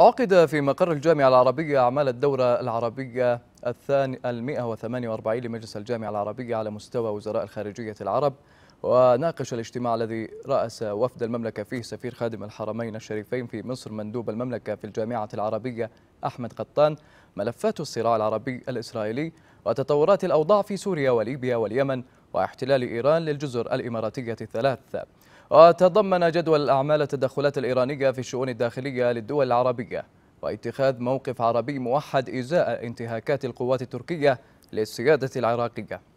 عقد في مقر الجامعة العربية أعمال الدورة العربية الثاني المئة وثمانية وأربعين لمجلس الجامعة العربية على مستوى وزراء الخارجية العرب وناقش الاجتماع الذي رأس وفد المملكة فيه سفير خادم الحرمين الشريفين في مصر مندوب المملكة في الجامعة العربية أحمد قطان ملفات الصراع العربي الإسرائيلي وتطورات الأوضاع في سوريا وليبيا واليمن واحتلال إيران للجزر الإماراتية الثلاث وتضمن جدول الأعمال التدخلات الإيرانية في الشؤون الداخلية للدول العربية واتخاذ موقف عربي موحد إزاء انتهاكات القوات التركية للسيادة العراقية